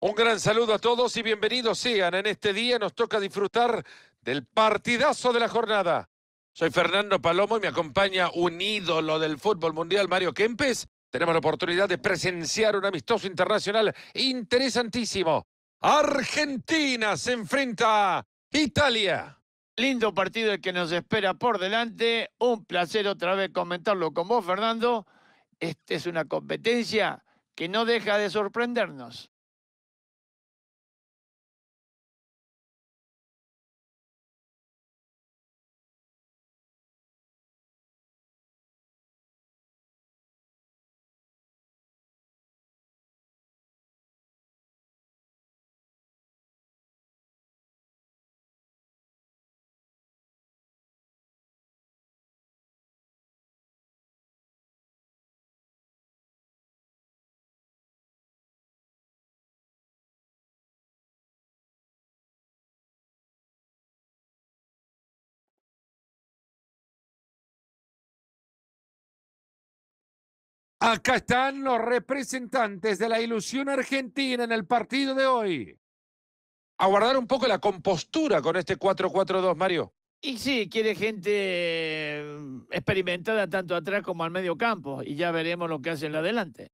Un gran saludo a todos y bienvenidos sean. En este día nos toca disfrutar del partidazo de la jornada. Soy Fernando Palomo y me acompaña un ídolo del fútbol mundial, Mario Kempes. Tenemos la oportunidad de presenciar un amistoso internacional interesantísimo. Argentina se enfrenta a Italia. Lindo partido el que nos espera por delante. Un placer otra vez comentarlo con vos, Fernando. Esta es una competencia que no deja de sorprendernos. Acá están los representantes de la ilusión argentina en el partido de hoy. Aguardar un poco la compostura con este 4-4-2, Mario. Y sí, quiere gente eh, experimentada tanto atrás como al medio campo. Y ya veremos lo que hace en adelante.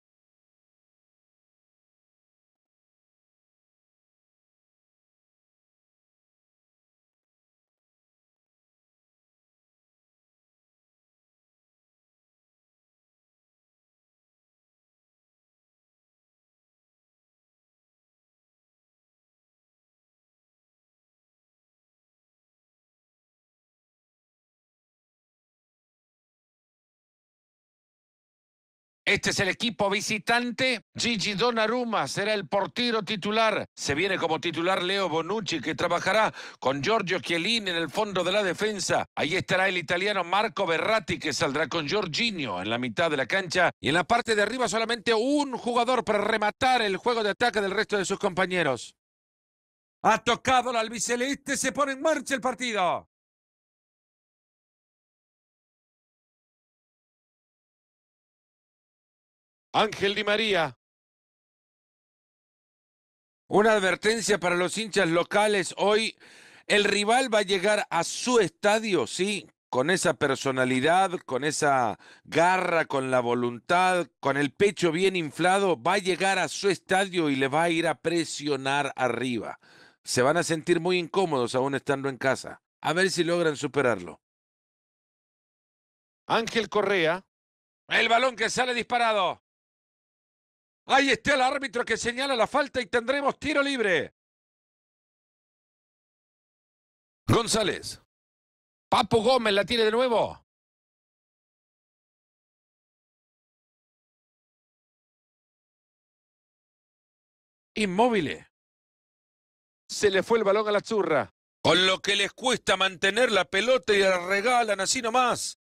Este es el equipo visitante. Gigi Donnarumma será el portero titular. Se viene como titular Leo Bonucci, que trabajará con Giorgio Chiellini en el fondo de la defensa. Ahí estará el italiano Marco Berratti, que saldrá con Giorginio en la mitad de la cancha. Y en la parte de arriba solamente un jugador para rematar el juego de ataque del resto de sus compañeros. Ha tocado la albiceleste, se pone en marcha el partido. Ángel Di María. Una advertencia para los hinchas locales hoy. El rival va a llegar a su estadio, sí, con esa personalidad, con esa garra, con la voluntad, con el pecho bien inflado, va a llegar a su estadio y le va a ir a presionar arriba. Se van a sentir muy incómodos aún estando en casa. A ver si logran superarlo. Ángel Correa. El balón que sale disparado. Ahí está el árbitro que señala la falta y tendremos tiro libre. González. Papo Gómez la tiene de nuevo. Inmóvil. Se le fue el balón a la zurra. Con lo que les cuesta mantener la pelota y la regalan así nomás.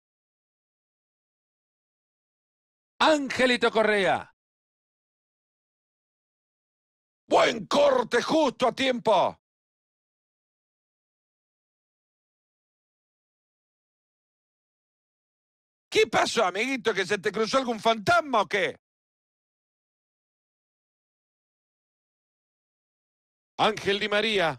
Angelito Correa. Buen corte justo a tiempo. ¿Qué pasó, amiguito? ¿Que se te cruzó algún fantasma o qué? Ángel Di María.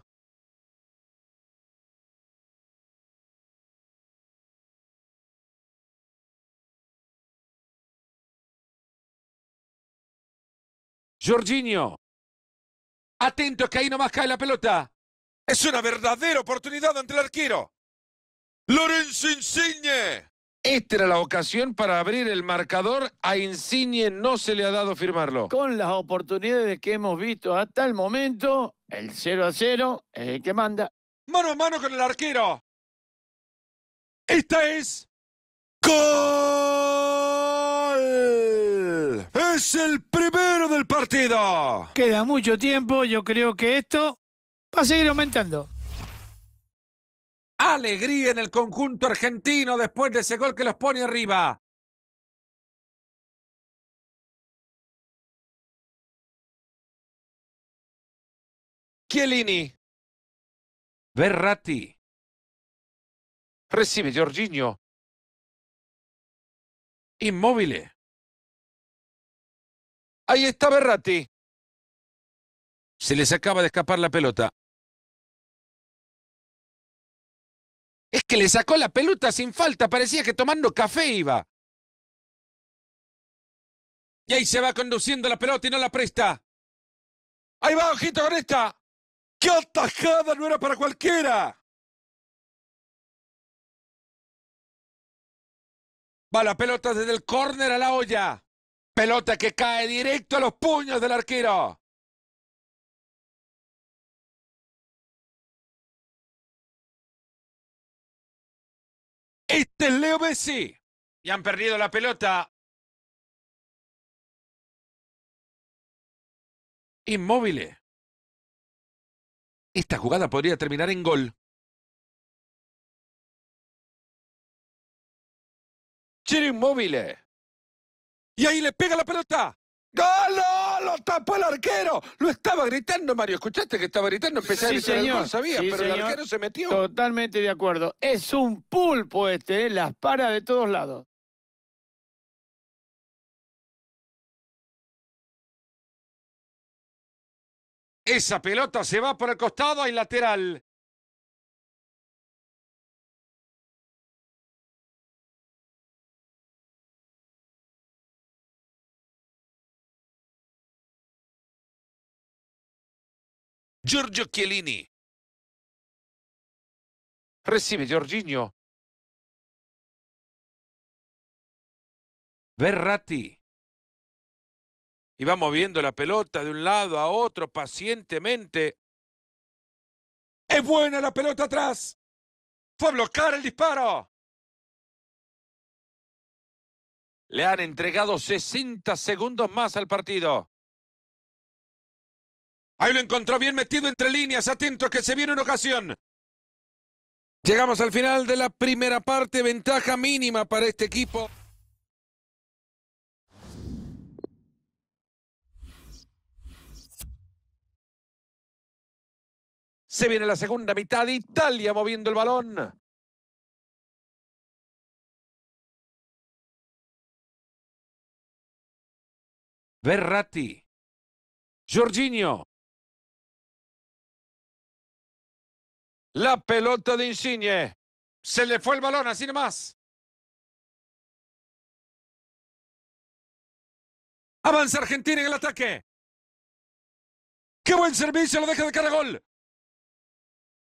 Jorginho. Atento que ahí nomás cae la pelota. Es una verdadera oportunidad ante el arquero. Lorenzo Insigne. Esta era la ocasión para abrir el marcador. A Insigne no se le ha dado firmarlo. Con las oportunidades que hemos visto hasta el momento, el 0 a 0 es el que manda. Mano a mano con el arquero. Esta es. ¡Gol! ¡Es el primero del partido! Queda mucho tiempo, yo creo que esto va a seguir aumentando. Alegría en el conjunto argentino después de ese gol que los pone arriba. Chiellini. Berratti. Recibe Giorgino. Inmóvil. Ahí está Berratti. Se les acaba de escapar la pelota. Es que le sacó la pelota sin falta, parecía que tomando café iba. Y ahí se va conduciendo la pelota y no la presta. Ahí va, ojito con esta. ¡Qué atajada! No era para cualquiera. Va la pelota desde el córner a la olla. Pelota que cae directo a los puños del arquero. Este es Leo Messi. Y han perdido la pelota. Inmóvil. Esta jugada podría terminar en gol. ¡Chile inmóvil. Y ahí le pega la pelota. ¡Golo! ¡Lo tapó el arquero! Lo estaba gritando, Mario. ¿Escuchaste que estaba gritando? Empecé a sí, señor. sabía, pero el arquero se metió. Totalmente de acuerdo. Es un pulpo este, ¿eh? las para de todos lados. Esa pelota se va por el costado, hay lateral. Giorgio Chiellini. Recibe Giorginio. Berratti. Y va moviendo la pelota de un lado a otro pacientemente. ¡Es buena la pelota atrás! ¡Fue a bloquear el disparo! Le han entregado 60 segundos más al partido. Ahí lo encontró bien metido entre líneas, atento que se viene una ocasión. Llegamos al final de la primera parte, ventaja mínima para este equipo. Se viene la segunda mitad, Italia moviendo el balón. Berratti. Jorginho. La pelota de Insigne. Se le fue el balón, así nomás. Avanza Argentina en el ataque. ¡Qué buen servicio! Lo deja de cara gol.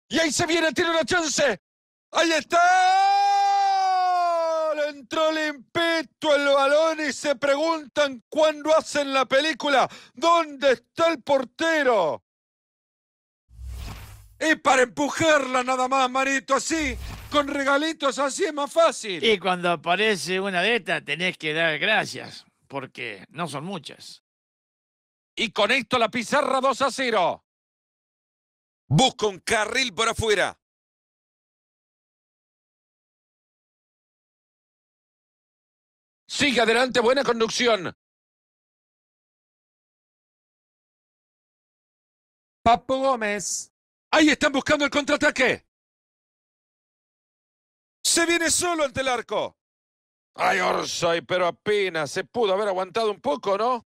Y ahí se viene, tiene una chance. ¡Ahí está! Entró limpito el balón y se preguntan cuándo hacen la película. ¿Dónde está el portero? Es para empujarla nada más, Marito. así. Con regalitos así es más fácil. Y cuando aparece una de estas tenés que dar gracias, porque no son muchas. Y con esto la pizarra 2 a 0. Busca un carril por afuera. Sigue adelante, buena conducción. Papo Gómez. Ahí están buscando el contraataque. Se viene solo ante el arco. Ay, Orsoy, pero apenas se pudo haber aguantado un poco, ¿no?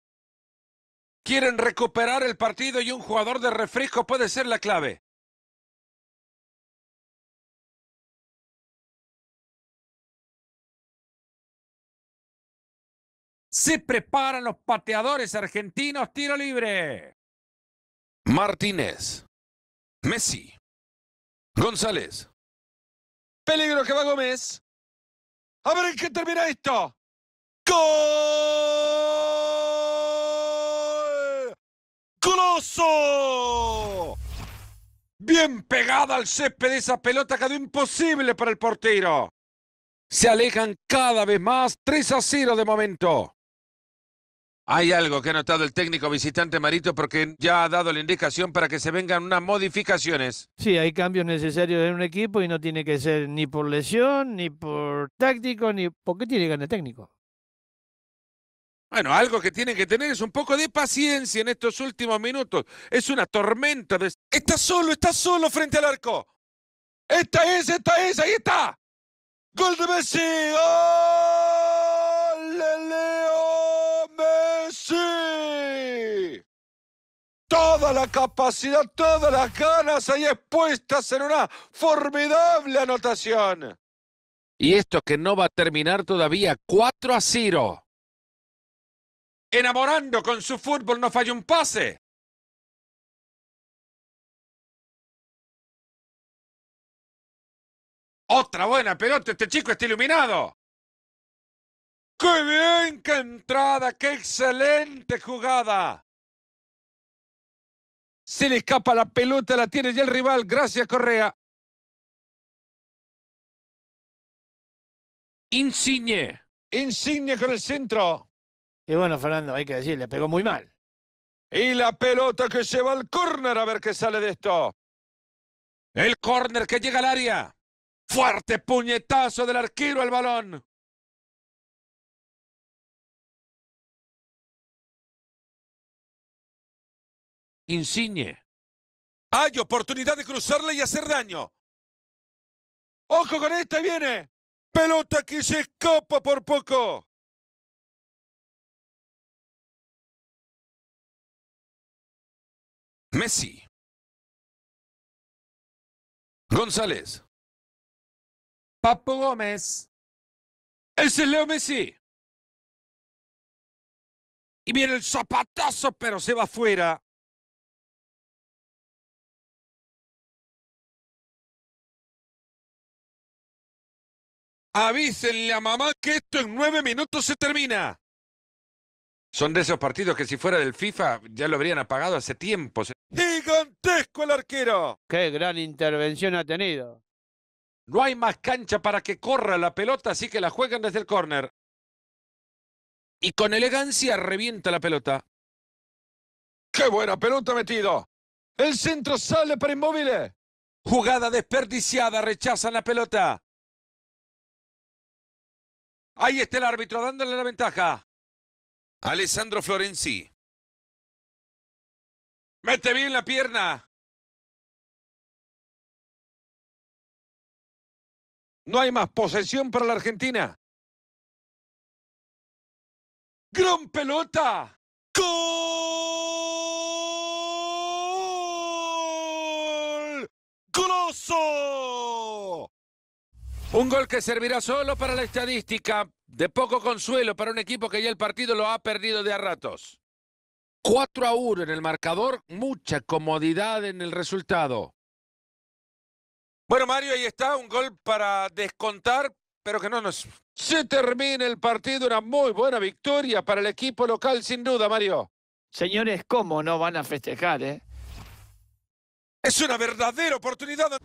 Quieren recuperar el partido y un jugador de refresco puede ser la clave. Se preparan los pateadores argentinos, tiro libre. Martínez. Messi. González. Peligro que va Gómez. A ver en qué termina esto. ¡Gol! Bien pegada al césped de esa pelota quedó imposible para el portero. Se alejan cada vez más 3 a 0 de momento. Hay algo que ha notado el técnico visitante Marito porque ya ha dado la indicación para que se vengan unas modificaciones. Sí, hay cambios necesarios en un equipo y no tiene que ser ni por lesión, ni por táctico, ni por qué tiene ganas técnico. Bueno, algo que tiene que tener es un poco de paciencia en estos últimos minutos. Es una tormenta de... Está solo, está solo frente al arco. Esta es, esta es, ahí está. Gol de Messi. ¡Oh! la capacidad, todas las ganas ahí expuestas en una formidable anotación. Y esto que no va a terminar todavía, 4 a 0. Enamorando con su fútbol, no falla un pase. Otra buena pelota, este chico está iluminado. ¡Qué bien! ¡Qué entrada! ¡Qué excelente jugada! Se le escapa la pelota, la tiene ya el rival. Gracias, Correa. Insigne. Insigne con el centro. Y bueno, Fernando, hay que decir, le pegó muy mal. Y la pelota que lleva al córner, a ver qué sale de esto. El córner que llega al área. Fuerte puñetazo del arquero al balón. Insigne. Hay oportunidad de cruzarle y hacer daño. Ojo con esta, viene. Pelota que se escapa por poco. Messi. González. Papo Gómez. Ese es Leo Messi. Y viene el zapatazo, pero se va fuera. Avísenle a mamá que esto en nueve minutos se termina. Son de esos partidos que si fuera del FIFA ya lo habrían apagado hace tiempo. ¡Gigantesco el arquero! ¡Qué gran intervención ha tenido! No hay más cancha para que corra la pelota, así que la juegan desde el córner. Y con elegancia revienta la pelota. ¡Qué buena pelota metido! El centro sale para inmóviles. Jugada desperdiciada, rechazan la pelota. Ahí está el árbitro dándole la ventaja. Alessandro Florenzi. Mete bien la pierna. No hay más posesión para la Argentina. Gran pelota. ¡Gol! ¡Grosso! Un gol que servirá solo para la estadística, de poco consuelo para un equipo que ya el partido lo ha perdido de a ratos. 4 a 1 en el marcador, mucha comodidad en el resultado. Bueno, Mario, ahí está, un gol para descontar, pero que no nos... Se termina el partido, una muy buena victoria para el equipo local, sin duda, Mario. Señores, ¿cómo no van a festejar, eh? Es una verdadera oportunidad.